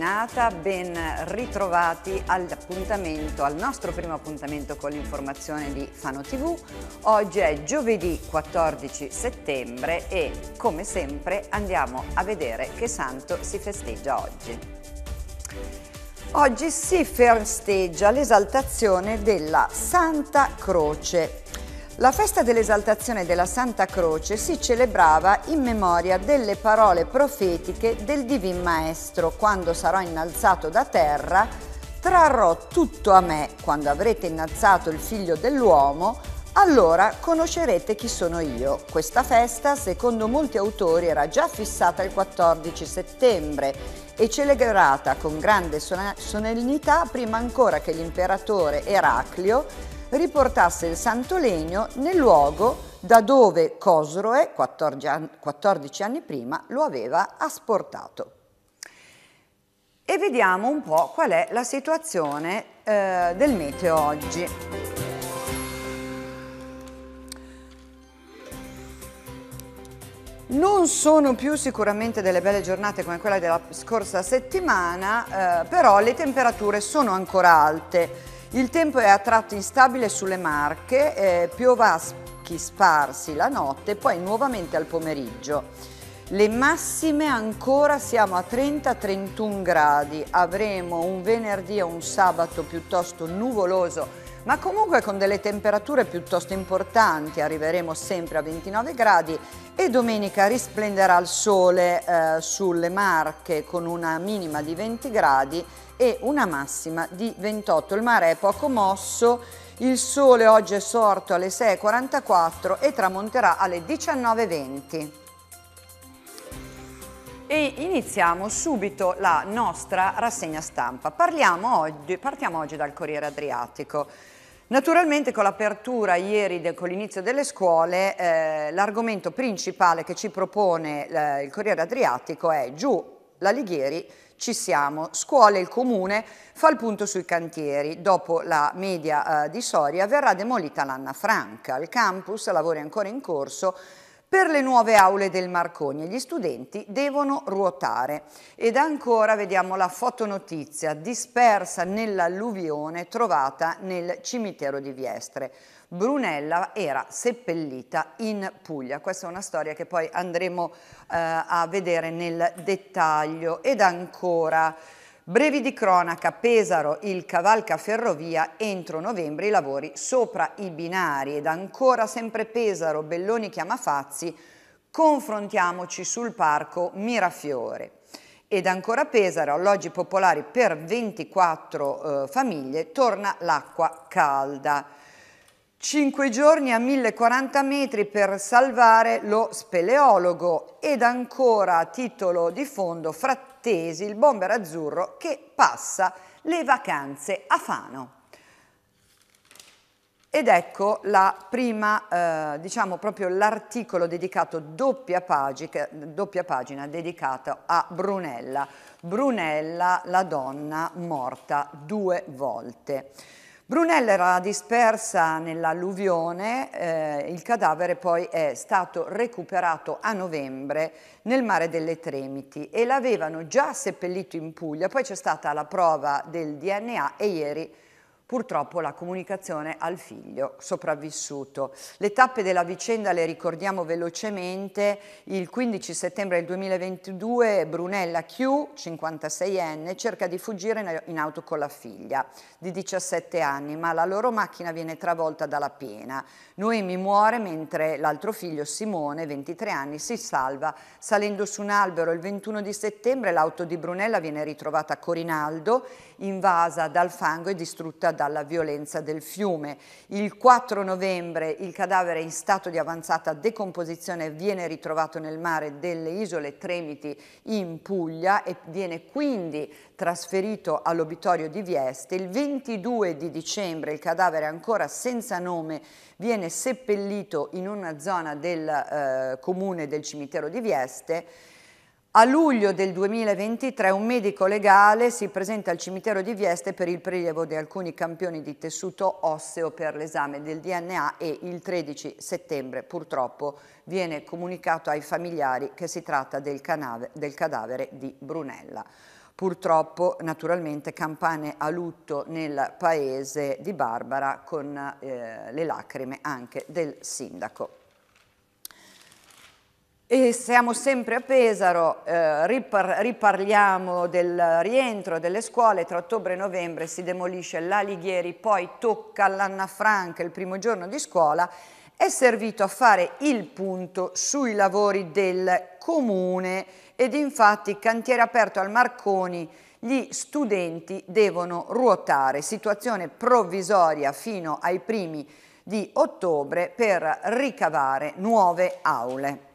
mattinata, ben ritrovati all'appuntamento, al nostro primo appuntamento con l'informazione di Fano TV. Oggi è giovedì 14 settembre e come sempre andiamo a vedere che santo si festeggia oggi. Oggi si festeggia l'esaltazione della Santa Croce la festa dell'esaltazione della Santa Croce si celebrava in memoria delle parole profetiche del Divin Maestro, quando sarò innalzato da terra, trarrò tutto a me, quando avrete innalzato il figlio dell'uomo, allora conoscerete chi sono io. Questa festa, secondo molti autori, era già fissata il 14 settembre e celebrata con grande solennità prima ancora che l'imperatore Eraclio riportasse il santo legno nel luogo da dove Cosroe, 14 anni prima, lo aveva asportato. E vediamo un po' qual è la situazione eh, del meteo oggi. Non sono più sicuramente delle belle giornate come quella della scorsa settimana, eh, però le temperature sono ancora alte. Il tempo è a tratto instabile sulle Marche, eh, piovaschi sparsi la notte, e poi nuovamente al pomeriggio. Le massime ancora siamo a 30-31 gradi, avremo un venerdì e un sabato piuttosto nuvoloso ma comunque con delle temperature piuttosto importanti, arriveremo sempre a 29 gradi e domenica risplenderà il sole eh, sulle Marche con una minima di 20 gradi e una massima di 28. Il mare è poco mosso, il sole oggi è sorto alle 6.44 e tramonterà alle 19.20. E iniziamo subito la nostra rassegna stampa. Oggi, partiamo oggi dal Corriere Adriatico. Naturalmente con l'apertura ieri, de, con l'inizio delle scuole, eh, l'argomento principale che ci propone eh, il Corriere Adriatico è giù l'Alighieri ci siamo. Scuole, il comune fa il punto sui cantieri. Dopo la media eh, di Soria verrà demolita l'Anna Franca. Il campus lavori ancora in corso per le nuove aule del Marconi gli studenti devono ruotare. Ed ancora vediamo la fotonotizia dispersa nell'alluvione trovata nel cimitero di Viestre. Brunella era seppellita in Puglia. Questa è una storia che poi andremo eh, a vedere nel dettaglio. Ed ancora... Brevi di cronaca, Pesaro, il cavalca ferrovia, entro novembre i lavori sopra i binari ed ancora sempre Pesaro, Belloni chiama Fazzi, confrontiamoci sul parco Mirafiore. Ed ancora Pesaro, alloggi popolari per 24 eh, famiglie, torna l'acqua calda. 5 giorni a 1040 metri per salvare lo speleologo ed ancora titolo di fondo Frattesi, il bomber azzurro che passa le vacanze a Fano. Ed ecco la prima, eh, diciamo proprio l'articolo dedicato doppia pagina, doppia pagina dedicato a Brunella. Brunella, la donna morta due volte. Brunella era dispersa nell'alluvione, eh, il cadavere poi è stato recuperato a novembre nel mare delle Tremiti e l'avevano già seppellito in Puglia, poi c'è stata la prova del DNA e ieri purtroppo la comunicazione al figlio sopravvissuto. Le tappe della vicenda le ricordiamo velocemente, il 15 settembre del 2022 Brunella Q, 56enne, cerca di fuggire in auto con la figlia di 17 anni, ma la loro macchina viene travolta dalla piena. Noemi muore mentre l'altro figlio Simone, 23 anni, si salva salendo su un albero. Il 21 di settembre l'auto di Brunella viene ritrovata a Corinaldo, invasa dal fango e distrutta dalla violenza del fiume. Il 4 novembre il cadavere in stato di avanzata decomposizione viene ritrovato nel mare delle isole Tremiti in Puglia e viene quindi trasferito all'obitorio di Vieste. Il 22 di dicembre il cadavere ancora senza nome viene seppellito in una zona del eh, comune del cimitero di Vieste a luglio del 2023 un medico legale si presenta al cimitero di Vieste per il prelievo di alcuni campioni di tessuto osseo per l'esame del DNA e il 13 settembre purtroppo viene comunicato ai familiari che si tratta del, canave, del cadavere di Brunella. Purtroppo naturalmente campane a lutto nel paese di Barbara con eh, le lacrime anche del sindaco. E siamo sempre a Pesaro, eh, ripar riparliamo del rientro delle scuole, tra ottobre e novembre si demolisce l'Alighieri, poi tocca all'Anna Franca il primo giorno di scuola, è servito a fare il punto sui lavori del comune ed infatti cantiere aperto al Marconi gli studenti devono ruotare, situazione provvisoria fino ai primi di ottobre per ricavare nuove aule.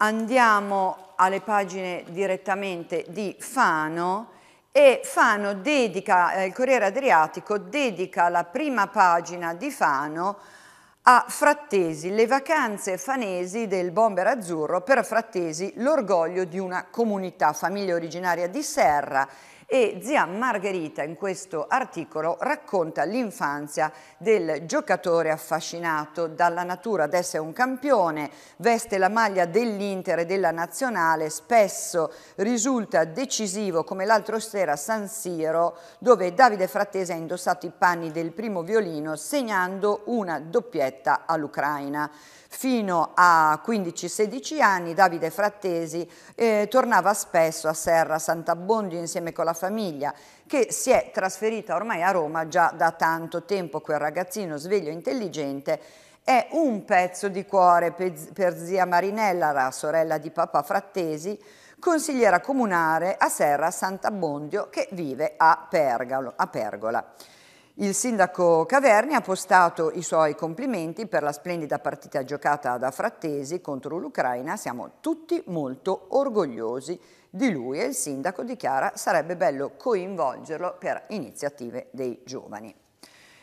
Andiamo alle pagine direttamente di Fano e Fano dedica, eh, il Corriere Adriatico dedica la prima pagina di Fano a Frattesi, le vacanze fanesi del bomber azzurro, per Frattesi l'orgoglio di una comunità, famiglia originaria di Serra e zia Margherita in questo articolo racconta l'infanzia del giocatore affascinato dalla natura adesso è un campione, veste la maglia dell'Inter e della Nazionale, spesso risulta decisivo come l'altro sera a San Siro dove Davide Frattesi ha indossato i panni del primo violino segnando una doppietta all'Ucraina. Fino a 15-16 anni Davide Frattesi eh, tornava spesso a Serra Sant'Abbondio insieme con la famiglia che si è trasferita ormai a Roma già da tanto tempo. Quel ragazzino sveglio e intelligente è un pezzo di cuore per zia Marinella, la sorella di papà Frattesi, consigliera comunale a Serra Sant'Abbondio che vive a, Pergalo, a Pergola. Il sindaco Caverni ha postato i suoi complimenti per la splendida partita giocata da Frattesi contro l'Ucraina. Siamo tutti molto orgogliosi di lui e il sindaco dichiara sarebbe bello coinvolgerlo per iniziative dei giovani.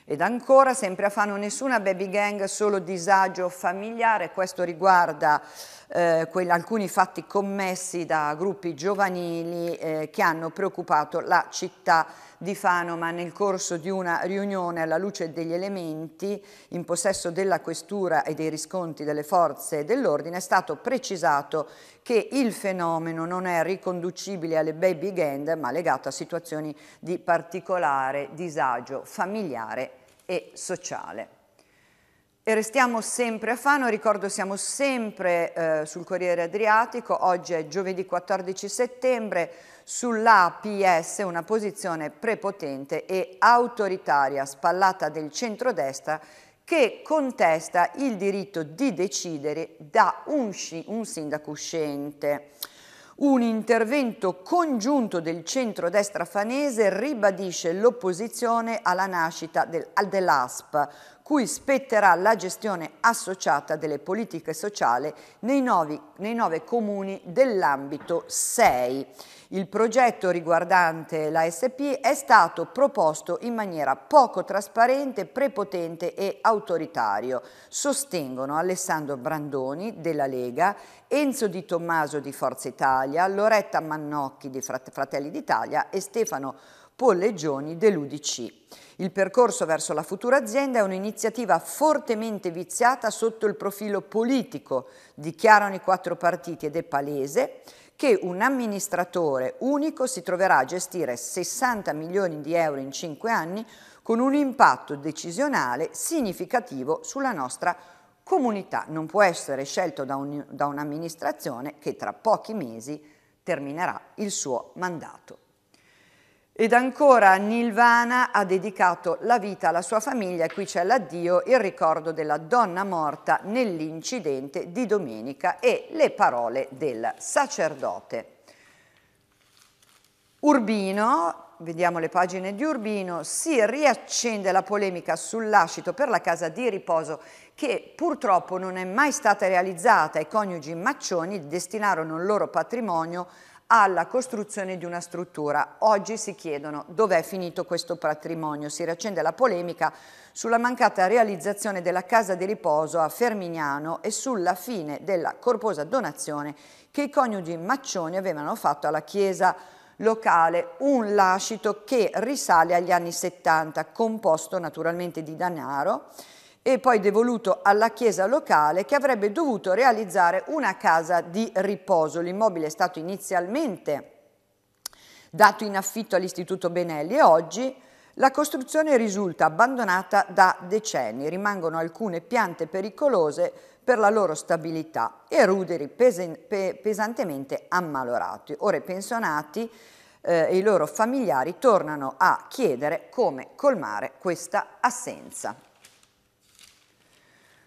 Ed ancora, sempre a Fano, nessuna baby gang, solo disagio familiare. Questo riguarda eh, quelli, alcuni fatti commessi da gruppi giovanili eh, che hanno preoccupato la città di Fano, ma nel corso di una riunione alla luce degli elementi in possesso della questura e dei riscontri delle forze dell'ordine è stato precisato che il fenomeno non è riconducibile alle baby gang ma legato a situazioni di particolare disagio familiare e sociale. E restiamo sempre a Fano, ricordo siamo sempre eh, sul Corriere Adriatico, oggi è giovedì 14 settembre, sull'APS una posizione prepotente e autoritaria spallata del centrodestra che contesta il diritto di decidere da un, un sindaco uscente. Un intervento congiunto del centro-destra fanese ribadisce l'opposizione alla nascita del, dell'ASP, cui spetterà la gestione associata delle politiche sociali nei, novi, nei nove comuni dell'ambito 6. Il progetto riguardante l'ASP è stato proposto in maniera poco trasparente, prepotente e autoritario, sostengono Alessandro Brandoni della Lega, Enzo Di Tommaso di Forza Italia, Loretta Mannocchi di Fratelli d'Italia e Stefano Pollegioni dell'Udc. Il percorso verso la futura azienda è un'iniziativa fortemente viziata sotto il profilo politico, dichiarano i quattro partiti ed è palese che un amministratore unico si troverà a gestire 60 milioni di euro in 5 anni con un impatto decisionale significativo sulla nostra comunità. Non può essere scelto da, un'amministrazione un che tra pochi mesi terminerà il suo mandato. Ed ancora Nilvana ha dedicato la vita alla sua famiglia, qui c'è l'addio, il ricordo della donna morta nell'incidente di domenica e le parole del sacerdote. Urbino, vediamo le pagine di Urbino, si riaccende la polemica sull'ascito per la casa di riposo che purtroppo non è mai stata realizzata. I coniugi Maccioni destinarono il loro patrimonio alla costruzione di una struttura. Oggi si chiedono dov'è finito questo patrimonio. Si riaccende la polemica sulla mancata realizzazione della casa di riposo a Fermignano e sulla fine della corposa donazione che i coniugi Maccioni avevano fatto alla chiesa locale, un lascito che risale agli anni 70, composto naturalmente di denaro, e poi devoluto alla chiesa locale che avrebbe dovuto realizzare una casa di riposo. L'immobile è stato inizialmente dato in affitto all'Istituto Benelli e oggi la costruzione risulta abbandonata da decenni. Rimangono alcune piante pericolose per la loro stabilità e ruderi pesantemente ammalorati. Ora i pensionati eh, e i loro familiari tornano a chiedere come colmare questa assenza.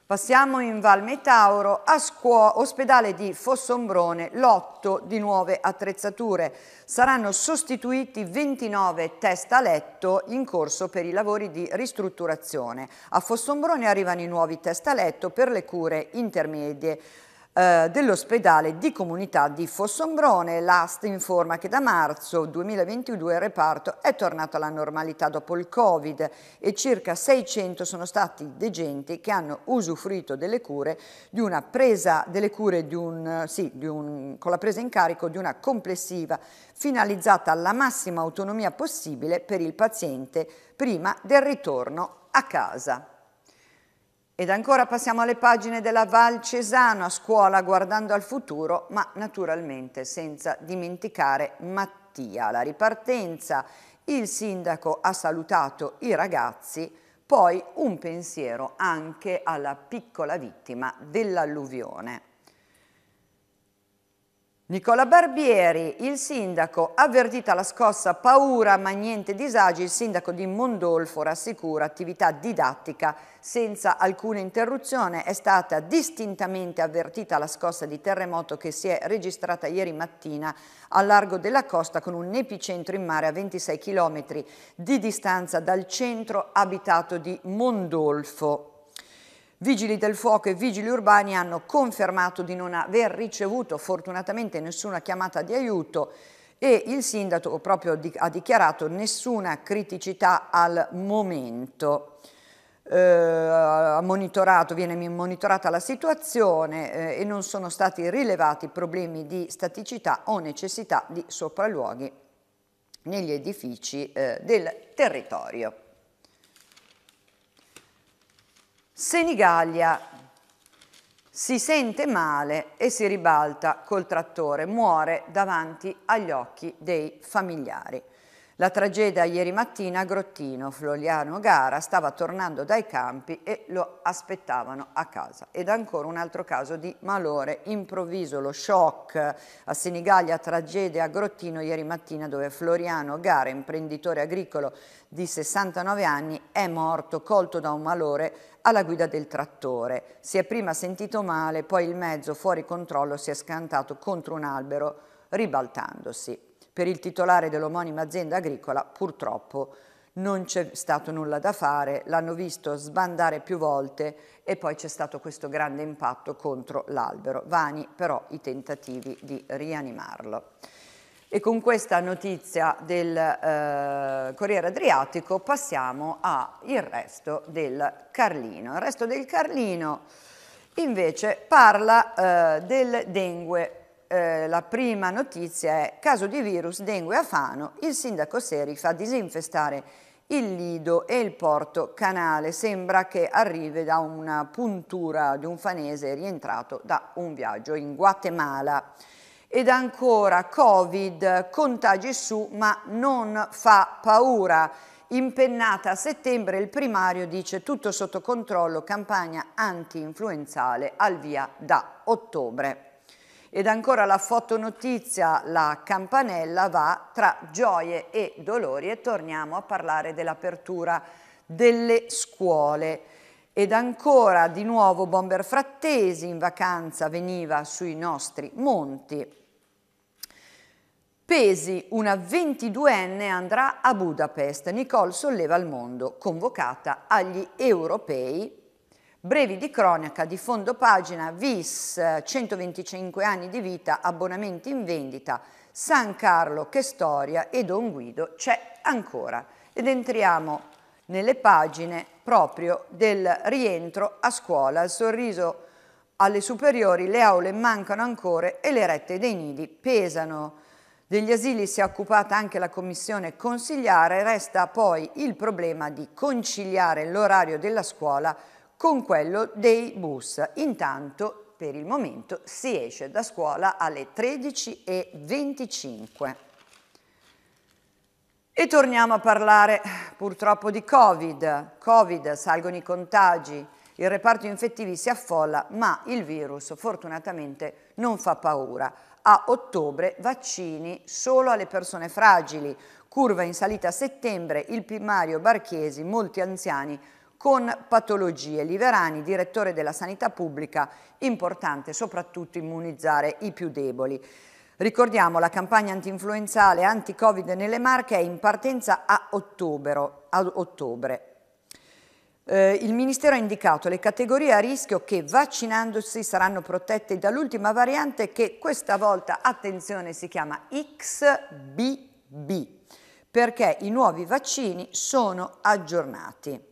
Passiamo in Val Metauro, a scuola, ospedale di Fossombrone, lotto di nuove attrezzature. Saranno sostituiti 29 test a letto in corso per i lavori di ristrutturazione. A Fossombrone arrivano i nuovi test a letto per le cure intermedie. Eh, dell'ospedale di comunità di Fossombrone. L'AST informa che da marzo 2022 il reparto è tornato alla normalità dopo il Covid e circa 600 sono stati i degenti che hanno usufruito delle cure, di una presa, delle cure di un, sì, di un, con la presa in carico di una complessiva finalizzata alla massima autonomia possibile per il paziente prima del ritorno a casa. Ed ancora passiamo alle pagine della Val Cesano, a scuola guardando al futuro, ma naturalmente senza dimenticare Mattia. La ripartenza il sindaco ha salutato i ragazzi, poi un pensiero anche alla piccola vittima dell'alluvione. Nicola Barbieri, il sindaco, avvertita la scossa paura ma niente disagi, il sindaco di Mondolfo rassicura attività didattica senza alcuna interruzione, è stata distintamente avvertita la scossa di terremoto che si è registrata ieri mattina a largo della costa con un epicentro in mare a 26 km di distanza dal centro abitato di Mondolfo. Vigili del fuoco e vigili urbani hanno confermato di non aver ricevuto fortunatamente nessuna chiamata di aiuto e il sindaco proprio ha dichiarato nessuna criticità al momento. Eh, monitorato, viene monitorata la situazione eh, e non sono stati rilevati problemi di staticità o necessità di sopralluoghi negli edifici eh, del territorio. Senigallia si sente male e si ribalta col trattore, muore davanti agli occhi dei familiari. La tragedia ieri mattina a Grottino, Floriano Gara stava tornando dai campi e lo aspettavano a casa. Ed ancora un altro caso di malore improvviso, lo shock a Senigallia, tragedia a Grottino ieri mattina dove Floriano Gara, imprenditore agricolo di 69 anni, è morto colto da un malore alla guida del trattore. Si è prima sentito male, poi il mezzo fuori controllo si è scantato contro un albero ribaltandosi per il titolare dell'omonima azienda agricola purtroppo non c'è stato nulla da fare, l'hanno visto sbandare più volte e poi c'è stato questo grande impatto contro l'albero. Vani però i tentativi di rianimarlo. E con questa notizia del eh, Corriere Adriatico passiamo al resto del Carlino. Il resto del Carlino invece parla eh, del dengue eh, la prima notizia è caso di virus dengue a Fano, il sindaco Seri fa disinfestare il lido e il porto canale, sembra che arrivi da una puntura di un fanese rientrato da un viaggio in Guatemala. Ed ancora Covid, contagi su ma non fa paura. Impennata a settembre il primario dice tutto sotto controllo, campagna anti-influenzale al via da ottobre. Ed ancora la fotonotizia, la campanella va tra gioie e dolori e torniamo a parlare dell'apertura delle scuole. Ed ancora di nuovo Bomber Frattesi in vacanza veniva sui nostri monti. Pesi, una 22enne andrà a Budapest. Nicole solleva il mondo, convocata agli europei Brevi di cronaca, di fondo pagina, VIS, 125 anni di vita, abbonamenti in vendita, San Carlo, che storia e Don Guido c'è ancora. Ed entriamo nelle pagine proprio del rientro a scuola, il sorriso alle superiori, le aule mancano ancora e le rette dei nidi pesano. Degli asili si è occupata anche la commissione consigliare, resta poi il problema di conciliare l'orario della scuola con quello dei bus. Intanto per il momento si esce da scuola alle 13.25. E torniamo a parlare purtroppo di Covid. Covid, salgono i contagi, il reparto infettivi si affolla, ma il virus fortunatamente non fa paura. A ottobre vaccini solo alle persone fragili, curva in salita a settembre, il primario Barchesi, molti anziani con patologie. Liverani, direttore della sanità pubblica, importante soprattutto immunizzare i più deboli. Ricordiamo la campagna antinfluenzale anti-Covid nelle Marche è in partenza a, ottobero, a ottobre. Eh, il Ministero ha indicato le categorie a rischio che vaccinandosi saranno protette dall'ultima variante che questa volta, attenzione, si chiama XBB perché i nuovi vaccini sono aggiornati.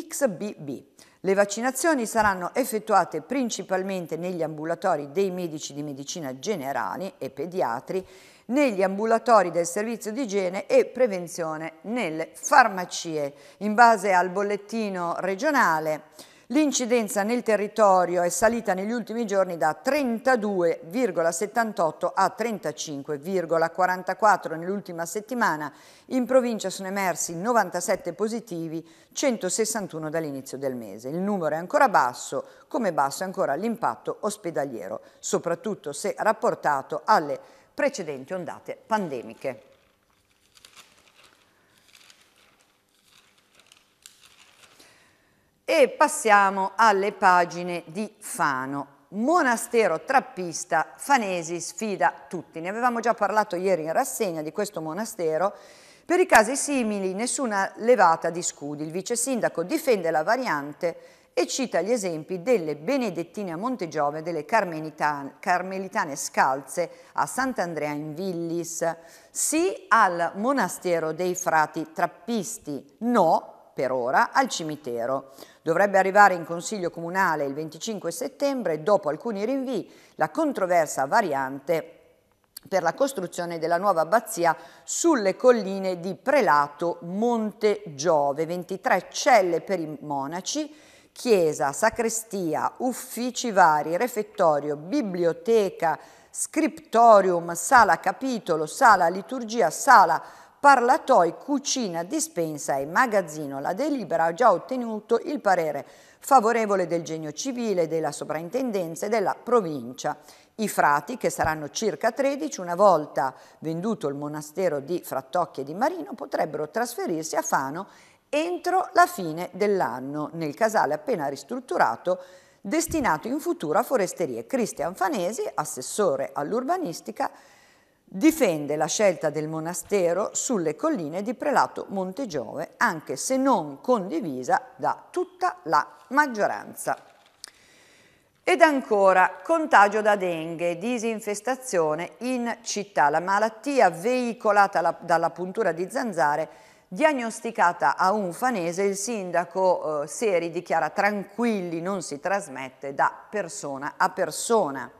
XBB. Le vaccinazioni saranno effettuate principalmente negli ambulatori dei medici di medicina generale e pediatri, negli ambulatori del servizio di igiene e prevenzione nelle farmacie, in base al bollettino regionale L'incidenza nel territorio è salita negli ultimi giorni da 32,78 a 35,44 nell'ultima settimana. In provincia sono emersi 97 positivi, 161 dall'inizio del mese. Il numero è ancora basso, come basso è ancora l'impatto ospedaliero, soprattutto se rapportato alle precedenti ondate pandemiche. E passiamo alle pagine di Fano. Monastero trappista, Fanesi sfida tutti. Ne avevamo già parlato ieri in rassegna di questo monastero. Per i casi simili nessuna levata di scudi. Il vice sindaco difende la variante e cita gli esempi delle benedettine a Montegiove e delle carmelitane scalze a Sant'Andrea in Villis. Sì al monastero dei frati trappisti, no per ora al cimitero. Dovrebbe arrivare in Consiglio Comunale il 25 settembre, dopo alcuni rinvii, la controversa variante per la costruzione della nuova abbazia sulle colline di Prelato Monte Giove, 23 celle per i monaci, chiesa, sacrestia, uffici vari, refettorio, biblioteca, scriptorium, sala capitolo, sala liturgia, sala parlatoi, cucina, dispensa e magazzino. La delibera ha già ottenuto il parere favorevole del genio civile, della sovrintendenza e della provincia. I frati, che saranno circa 13, una volta venduto il monastero di Frattocchi e di Marino, potrebbero trasferirsi a Fano entro la fine dell'anno, nel casale appena ristrutturato destinato in futuro a foresterie. Cristian Fanesi, assessore all'urbanistica, Difende la scelta del monastero sulle colline di Prelato Montegiove, anche se non condivisa da tutta la maggioranza. Ed ancora, contagio da dengue, disinfestazione in città. La malattia veicolata dalla puntura di zanzare Diagnosticata a un fanese, il sindaco eh, Seri dichiara tranquilli non si trasmette da persona a persona.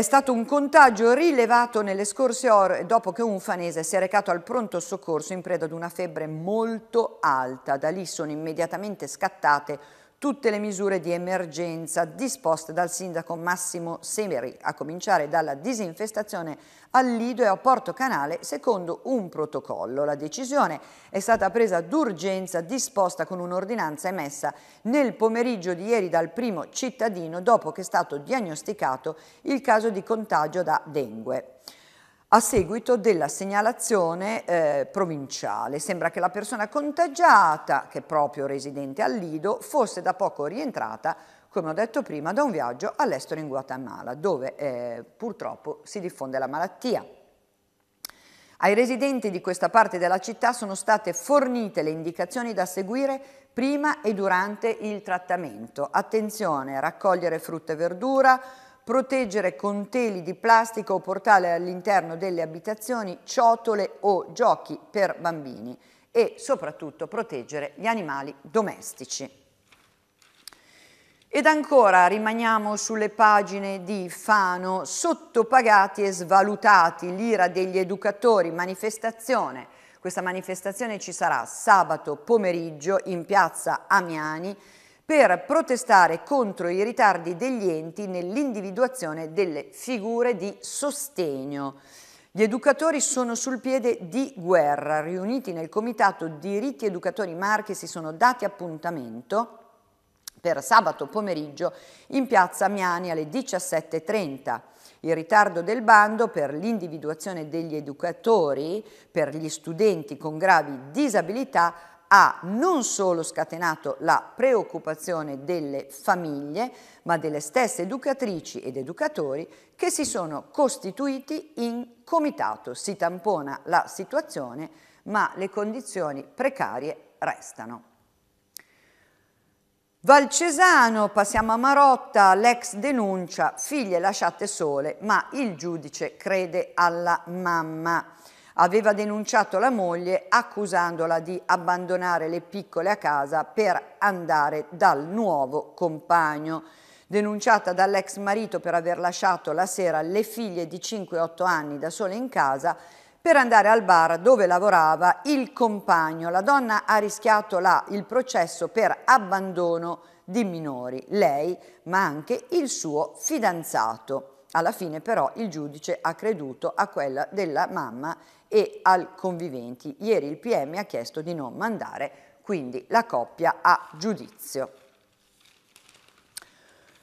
È stato un contagio rilevato nelle scorse ore dopo che un fanese si è recato al pronto soccorso in preda ad una febbre molto alta. Da lì sono immediatamente scattate tutte le misure di emergenza disposte dal sindaco Massimo Semeri, a cominciare dalla disinfestazione al Lido e a Porto Canale secondo un protocollo. La decisione è stata presa d'urgenza disposta con un'ordinanza emessa nel pomeriggio di ieri dal primo cittadino dopo che è stato diagnosticato il caso di contagio da dengue a seguito della segnalazione eh, provinciale. Sembra che la persona contagiata, che è proprio residente al Lido, fosse da poco rientrata, come ho detto prima, da un viaggio all'estero in Guatemala, dove eh, purtroppo si diffonde la malattia. Ai residenti di questa parte della città sono state fornite le indicazioni da seguire prima e durante il trattamento. Attenzione, raccogliere frutta e verdura, proteggere con teli di plastica o portare all'interno delle abitazioni ciotole o giochi per bambini e soprattutto proteggere gli animali domestici. Ed ancora rimaniamo sulle pagine di Fano, sottopagati e svalutati, l'ira degli educatori, manifestazione. Questa manifestazione ci sarà sabato pomeriggio in piazza Amiani per protestare contro i ritardi degli enti nell'individuazione delle figure di sostegno. Gli educatori sono sul piede di guerra, riuniti nel comitato Diritti Educatori Marche si sono dati appuntamento per sabato pomeriggio in piazza Miani alle 17.30. Il ritardo del bando per l'individuazione degli educatori per gli studenti con gravi disabilità ha non solo scatenato la preoccupazione delle famiglie, ma delle stesse educatrici ed educatori che si sono costituiti in comitato. Si tampona la situazione, ma le condizioni precarie restano. Valcesano, passiamo a Marotta, l'ex denuncia, figlie lasciate sole, ma il giudice crede alla mamma aveva denunciato la moglie accusandola di abbandonare le piccole a casa per andare dal nuovo compagno. Denunciata dall'ex marito per aver lasciato la sera le figlie di 5-8 anni da sole in casa, per andare al bar dove lavorava il compagno. La donna ha rischiato là il processo per abbandono di minori, lei ma anche il suo fidanzato. Alla fine però il giudice ha creduto a quella della mamma e al conviventi. Ieri il PM ha chiesto di non mandare quindi la coppia a giudizio.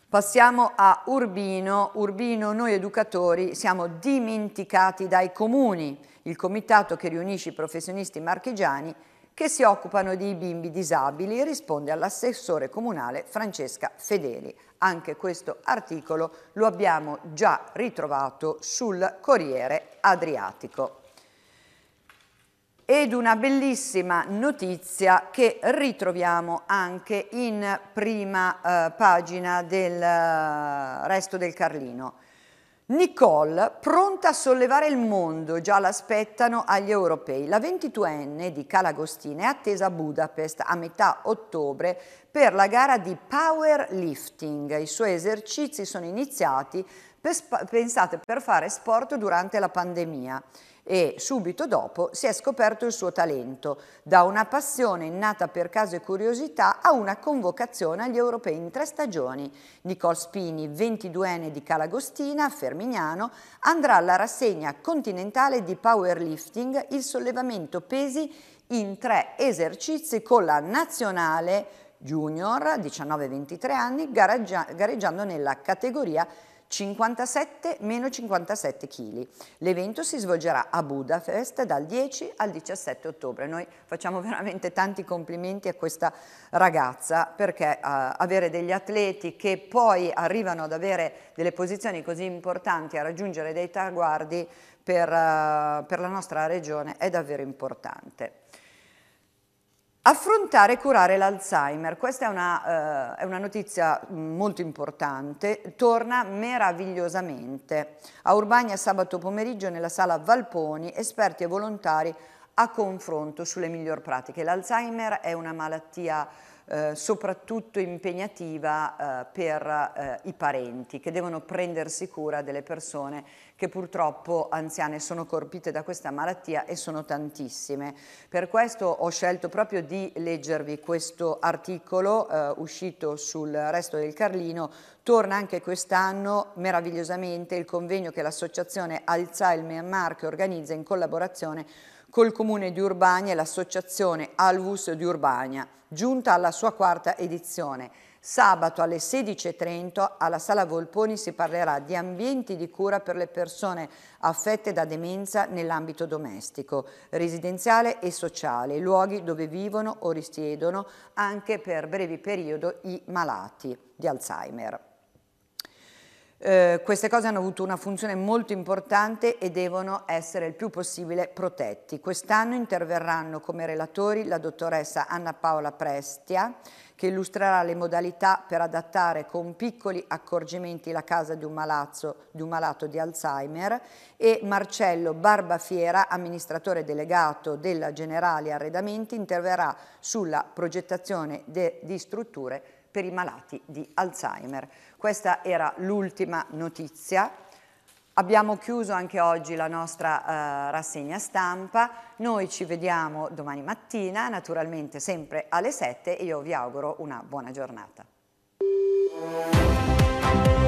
Passiamo a Urbino. Urbino, noi educatori siamo dimenticati dai comuni, il comitato che riunisce i professionisti marchigiani che si occupano di bimbi disabili, risponde all'assessore comunale Francesca Fedeli. Anche questo articolo lo abbiamo già ritrovato sul Corriere Adriatico ed una bellissima notizia che ritroviamo anche in prima eh, pagina del eh, resto del Carlino. Nicole, pronta a sollevare il mondo, già l'aspettano agli europei. La 22enne di Calagostina è attesa a Budapest a metà ottobre per la gara di powerlifting. I suoi esercizi sono iniziati, per pensate, per fare sport durante la pandemia e subito dopo si è scoperto il suo talento, da una passione nata per caso e curiosità a una convocazione agli europei in tre stagioni. Nicole Spini, 22enne di Calagostina, Fermignano, andrà alla rassegna continentale di powerlifting, il sollevamento pesi in tre esercizi con la nazionale junior 19-23 anni gareggiando nella categoria 57-57 kg. L'evento si svolgerà a Budapest dal 10 al 17 ottobre. Noi facciamo veramente tanti complimenti a questa ragazza perché eh, avere degli atleti che poi arrivano ad avere delle posizioni così importanti, a raggiungere dei traguardi per, eh, per la nostra regione è davvero importante. Affrontare e curare l'Alzheimer, questa è una, eh, è una, notizia molto importante, torna meravigliosamente. A Urbania sabato pomeriggio nella sala Valponi esperti e volontari a confronto sulle migliori pratiche. L'Alzheimer è una malattia eh, soprattutto impegnativa eh, per eh, i parenti che devono prendersi cura delle persone che purtroppo anziane sono colpite da questa malattia e sono tantissime. Per questo ho scelto proprio di leggervi questo articolo eh, uscito sul resto del Carlino Torna anche quest'anno meravigliosamente il convegno che l'associazione Alzheimer Marche organizza in collaborazione col Comune di Urbania e l'associazione Alvus di Urbania, giunta alla sua quarta edizione. Sabato alle 16.30 alla Sala Volponi si parlerà di ambienti di cura per le persone affette da demenza nell'ambito domestico, residenziale e sociale, luoghi dove vivono o risiedono anche per brevi periodi i malati di Alzheimer. Eh, queste cose hanno avuto una funzione molto importante e devono essere il più possibile protetti. Quest'anno interverranno come relatori la dottoressa Anna Paola Prestia, che illustrerà le modalità per adattare con piccoli accorgimenti la casa di un, malazzo, di un malato di Alzheimer, e Marcello Barbafiera, amministratore delegato della Generali Arredamenti, interverrà sulla progettazione di strutture per i malati di Alzheimer. Questa era l'ultima notizia. Abbiamo chiuso anche oggi la nostra eh, rassegna stampa, noi ci vediamo domani mattina, naturalmente sempre alle 7 e io vi auguro una buona giornata.